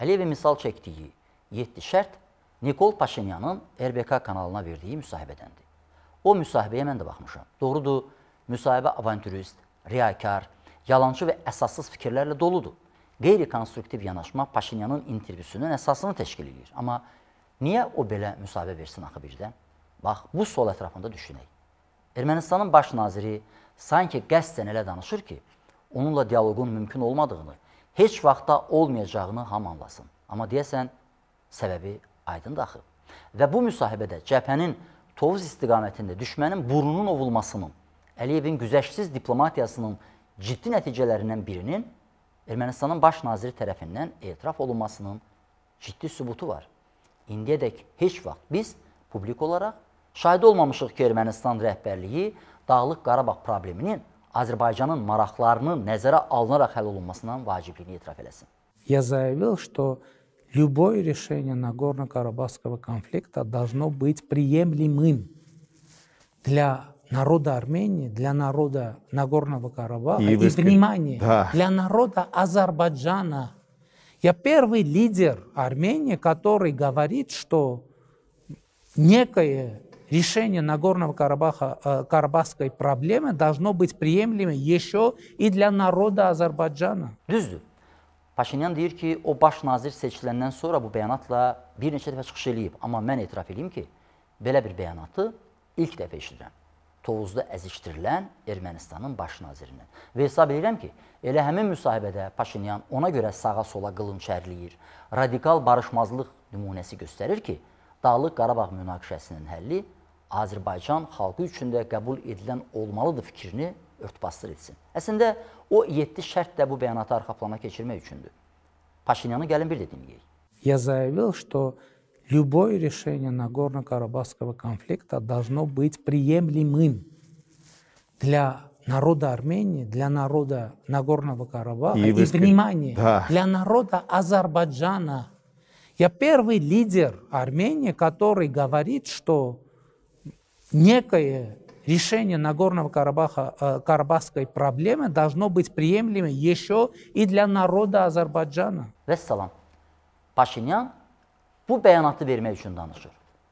Əliyevin misal çəkdiyi 7 şərt Nikol Paşinyanın RBK kanalına verdiyi müsahibədəndir. O müsahibəyə mən də baxmışam. Doğrudur, müsahibə avantürist, riyakar, yalançı və əsassız fikirlərlə doludur. Qeyri-konstruktiv yanaşma Paşinyanın intervyüsünün əsasını təşkil edir. Amma niyə o belə müsahibə versin axı birdən? Bax, bu sol ətrafında düşünək. Ermənistanın baş naziri sanki qəsdən elə danışır ki, onunla dialoqun mümkün olmadığını, heç vaxtda olmayacağını hamı anlasın. Amma deyəsən, səbəbi aydındır axı. Və bu müsahibədə cəbhənin Tovuz istiqamətində düşmənin burnunun ovulmasının, Əliyevin güzəştsiz diplomatiyasının ciddi nəticələrindən birinin Ermənistanın baş naziri tərəfindən etiraf olunmasının ciddi sübutu var. İndiyədək heç vaxt biz publik olaraq şahid olmamışıq ki, Ermənistan rəhbərliyi Dağlıq Qarabağ probleminin Azərbaycanın maraqlarının nəzərə alınaraq həll olunmasından vacibliyini etiraf eləsin. Я заявил, что любое решение Нагорно-Карабахского конфликта должно быть приемлемым для народа Армении, для народа Нагорного Карабаха и, и внимание, да. для народа Азербайджана. Я первый лидер Армении, который говорит, что некое решение Нагорно-Карабахской э, проблемы должно быть приемлемо еще и для народа Азербайджана. Düzdür. Paşinyan deyir ki, o baş nazir seçiləndən sonra bu bəyanatla bir neçə dəfə çıxış eləyib. Amma mən etiraf edeyim ki, belə bir bəyanatı ilk dəfə eşidirəm. Tovuzda əzişdirilən Ermənistanın baş nazirinin. Və hesab edirəm ki, elə həmin müsahibədə Paşinyan ona görə sağa-sola qılınç ərləyir, radikal barışmazlıq nümunəsi göstərir ki, Dağlıq Qarabağ münaqişəsinin həlli Azərbaycan xalqı üçün də qəbul edilən olmalıdır fikrini örtbasdır etsin. Əslində, o 7 şərt də bu bəyanatı arxa plana keçirmək üçündür. Paşinyanı gəlin bir də dinləyək. Я заявил, что любое решение Нагорно-Карабахского конфликта должно быть приемлемым для народа Армении, для народа Нагорного Карабаха и, и внимание, да. для народа Азербайджана. Я первый лидер Армении, который говорит, что некое решение Нагорного Карабаха, э, карабахской проблемы должно быть приемлемо еще и для народа Азербайджана. Vəssalam. Paşinyan bu bəyanatı vermək üçün danışır.